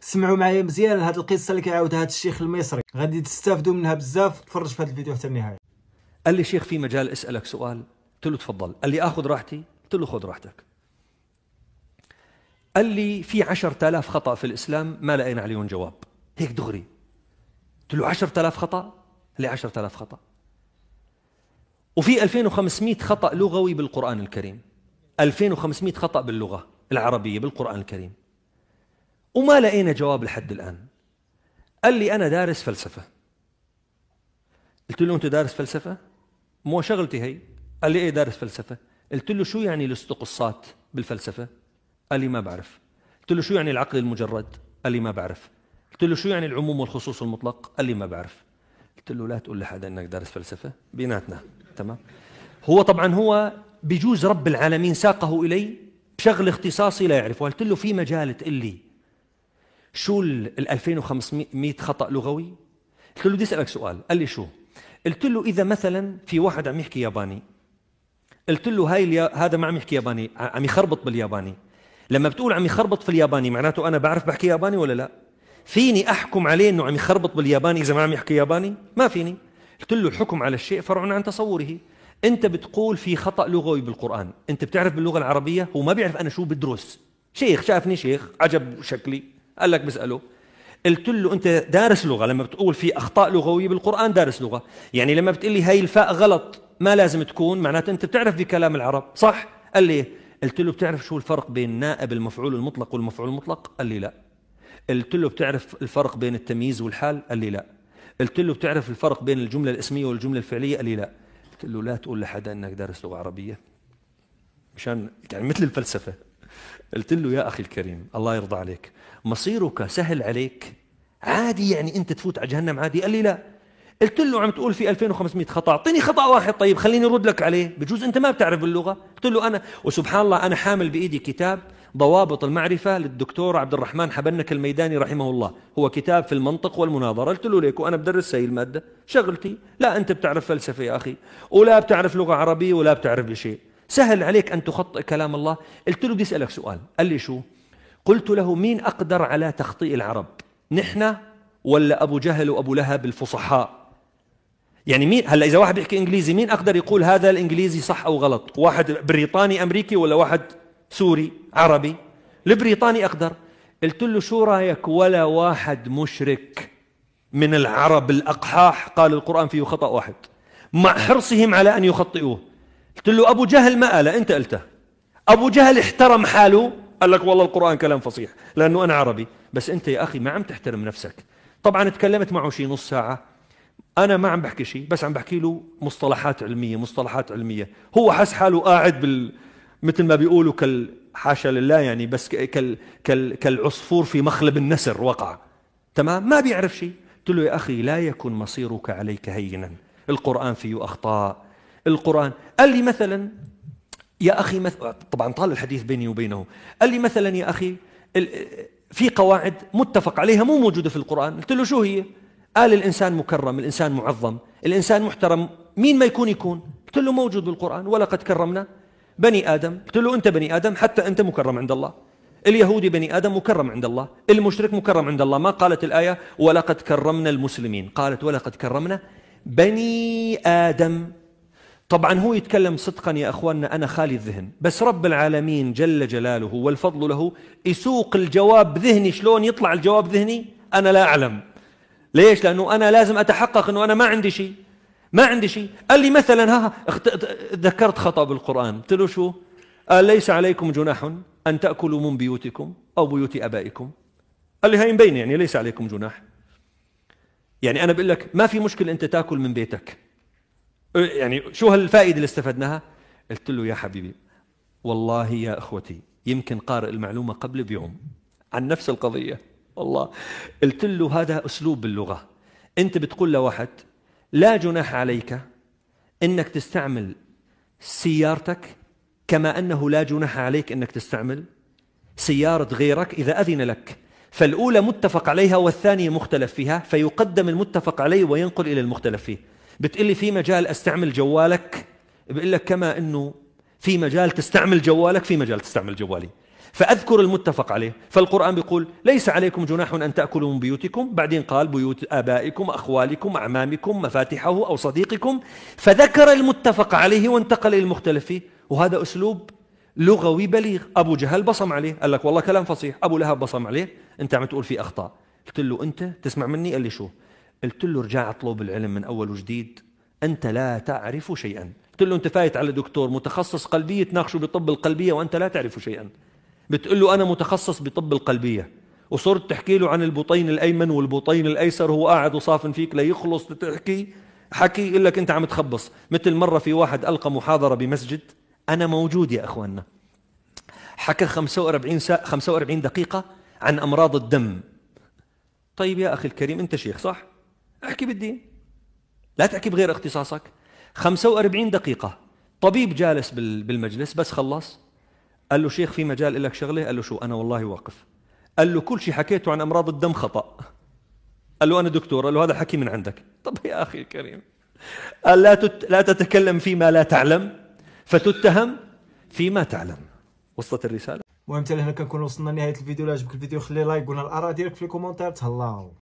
سمعوا معايا مزيان هاد القصه اللي كيعاودها هاد الشيخ المصري غادي تستافدوا منها بزاف تفرج في هاد الفيديو حتى النهايه قال لي شيخ في مجال اسالك سؤال قلت له تفضل قال لي اخذ راحتي قلت له خذ راحتك قال لي في 10000 خطا في الاسلام ما لقينا عليهم جواب هيك دغري قلت له 10000 خطا قال لي 10000 خطا وفي 2500 خطا لغوي بالقران الكريم 2500 خطا باللغه العربيه بالقران الكريم وما لقينا جواب لحد الآن قال لي أنا دارس فلسفة قلت له أنت دارس فلسفة؟ مو شغلتي هي قال لي إيه دارس فلسفة قلت له شو يعني الاستقصات بالفلسفة؟ قال لي ما بعرف قلت له شو يعني العقل المجرد؟ قال لي ما بعرف قلت له شو يعني العموم والخصوص المطلق؟ قال لي ما بعرف قلت له لا تقول لحدا انك دارس فلسفه بيناتنا تمام هو طبعا هو بجوز رب العالمين ساقه الي بشغل اختصاصي لا يعرفه قلت له في مجال تقول لي شو ال 2500 خطا لغوي؟ قلت له بدي اسالك سؤال، قال لي شو؟ قلت له اذا مثلا في واحد عم يحكي ياباني قلت له هاي اليا... هذا ما عم يحكي ياباني عم يخربط بالياباني لما بتقول عم يخربط في الياباني معناته انا بعرف بحكي ياباني ولا لا؟ فيني احكم عليه انه عم يخربط بالياباني اذا ما عم يحكي ياباني؟ ما فيني قلت له الحكم على الشيء فرع عن تصوره انت بتقول في خطا لغوي بالقران انت بتعرف باللغه العربيه هو ما بيعرف انا شو بدرس شيخ شافني شيخ عجب شكلي قال لك بساله قلت له انت دارس لغه لما بتقول في اخطاء لغويه بالقران دارس لغه يعني لما بتقول لي هي الفاء غلط ما لازم تكون معناته انت بتعرف بكلام العرب صح قال لي إيه؟ قلت له بتعرف شو الفرق بين نائب المفعول المطلق والمفعول المطلق قال لي لا قلت له بتعرف الفرق بين التمييز والحال قال لي لا قلت له بتعرف الفرق بين الجمله الاسميه والجمله الفعليه قال لي لا قلت له لا تقول لحدا انك دارس لغه عربيه مشان يعني مثل الفلسفه قلت له يا أخي الكريم الله يرضى عليك مصيرك سهل عليك عادي يعني أنت تفوت على جهنم عادي قال لي لا قلت له عم تقول في 2500 خطأ اعطيني خطأ واحد طيب خليني أرد لك عليه بجوز أنت ما بتعرف اللغة قلت له أنا وسبحان الله أنا حامل بإيدي كتاب ضوابط المعرفة للدكتور عبد الرحمن حبنك الميداني رحمه الله هو كتاب في المنطق والمناظرة قلت له ليك وأنا بدرس هي المادة شغلتي لا أنت بتعرف فلسفة يا أخي ولا بتعرف لغة عربية ولا بتعرف لي شيء سهل عليك أن تخطئ كلام الله قلت له بدي أسألك سؤال قال لي شو قلت له مين أقدر على تخطئ العرب نحن ولا أبو جهل وأبو لهب الفصحاء يعني مين هلا إذا واحد بيحكي إنجليزي مين أقدر يقول هذا الإنجليزي صح أو غلط واحد بريطاني أمريكي ولا واحد سوري عربي البريطاني أقدر قلت له شو رايك ولا واحد مشرك من العرب الأقحاح قال القرآن فيه خطأ واحد مع حرصهم على أن يخطئوه قلت له أبو جهل ما قال أنت قلته أبو جهل احترم حاله قال لك والله القرآن كلام فصيح لأنه أنا عربي بس أنت يا أخي ما عم تحترم نفسك طبعا تكلمت معه شي نص ساعة أنا ما عم بحكي شيء بس عم بحكي له مصطلحات علمية مصطلحات علمية هو حس حاله قاعد بال مثل ما بيقولوا كال حاشا لله يعني بس كال كال كالعصفور في مخلب النسر وقع تمام ما بيعرف شيء قلت له يا أخي لا يكن مصيرك عليك هينا القرآن فيه أخطاء القرآن قال لي مثلا يا أخي مثلا طبعا طال الحديث بيني وبينه قال لي مثلا يا أخي في قواعد متفق عليها مو موجودة في القرآن قلت له شو هي قال الإنسان مكرم الإنسان معظم الإنسان محترم مين ما يكون يكون قلت له موجود بالقرآن ولقد كرمنا بني آدم قلت له أنت بني آدم حتى أنت مكرم عند الله اليهودي بني آدم مكرم عند الله المشرك مكرم عند الله ما قالت الآية ولقد كرمنا المسلمين قالت ولقد كرمنا بني آدم طبعا هو يتكلم صدقا يا أخواننا أنا خالي الذهن بس رب العالمين جل جلاله والفضل له يسوق الجواب ذهني شلون يطلع الجواب ذهني أنا لا أعلم ليش لأنه أنا لازم أتحقق أنه أنا ما عندي شيء ما عندي شيء قال لي مثلا ها ذكرت خطأ بالقرآن قلت له شو قال ليس عليكم جناح أن تأكلوا من بيوتكم أو بيوت أبائكم قال لي هاي مبين يعني ليس عليكم جناح يعني أنا بقول لك ما في مشكلة أنت تأكل من بيتك إيه، يعني شو هالفائدة اللي استفدناها قلت له يا حبيبي والله يا أخوتي يمكن قارئ المعلومة قبل بيوم عن نفس القضية والله قلت له هذا أسلوب باللغة أنت بتقول لواحد لا جناح عليك أنك تستعمل سيارتك كما أنه لا جناح عليك أنك تستعمل سيارة غيرك إذا أذن لك فالأولى متفق عليها والثانية مختلف فيها فيقدم المتفق عليه وينقل إلى المختلف فيه بتقلي في مجال استعمل جوالك بقول لك كما انه في مجال تستعمل جوالك في مجال تستعمل جوالي فأذكر المتفق عليه فالقرآن بيقول ليس عليكم جناح أن تأكلوا من بيوتكم بعدين قال بيوت آبائكم أخوالكم أعمامكم مفاتحه أو صديقكم فذكر المتفق عليه وانتقل المختلف فيه وهذا أسلوب لغوي بليغ أبو جهل بصم عليه قال لك والله كلام فصيح أبو لهب بصم عليه أنت عم تقول في أخطاء قلت له أنت تسمع مني قال لي شو قلت له ارجع اطلب العلم من اول وجديد انت لا تعرف شيئا قلت له انت فايت على دكتور متخصص قلبيه تناقشه بطب القلبيه وانت لا تعرف شيئا بتقول له انا متخصص بطب القلبيه وصرت تحكي له عن البطين الايمن والبطين الايسر هو قاعد وصافن فيك ليخلص تحكي حكي يقول لك انت عم تخبص مثل مره في واحد القى محاضره بمسجد انا موجود يا اخواننا حكى 45 45 دقيقه عن امراض الدم طيب يا اخي الكريم انت شيخ صح احكي بالدين لا تحكي بغير اختصاصك 45 دقيقة طبيب جالس بالمجلس بس خلص قال له شيخ في مجال لك شغلة قال له شو أنا والله واقف قال له كل شيء حكيته عن أمراض الدم خطأ قال له أنا دكتور قال له هذا حكي من عندك طب يا أخي الكريم قال لا, لا تتكلم فيما لا تعلم فتتهم فيما تعلم وصلت الرسالة المهم حتى هنا كنكون وصلنا لنهايه الفيديو لا عجبك الفيديو خلي لايك قولنا الاراء ديالك في الكومنتات تهلاو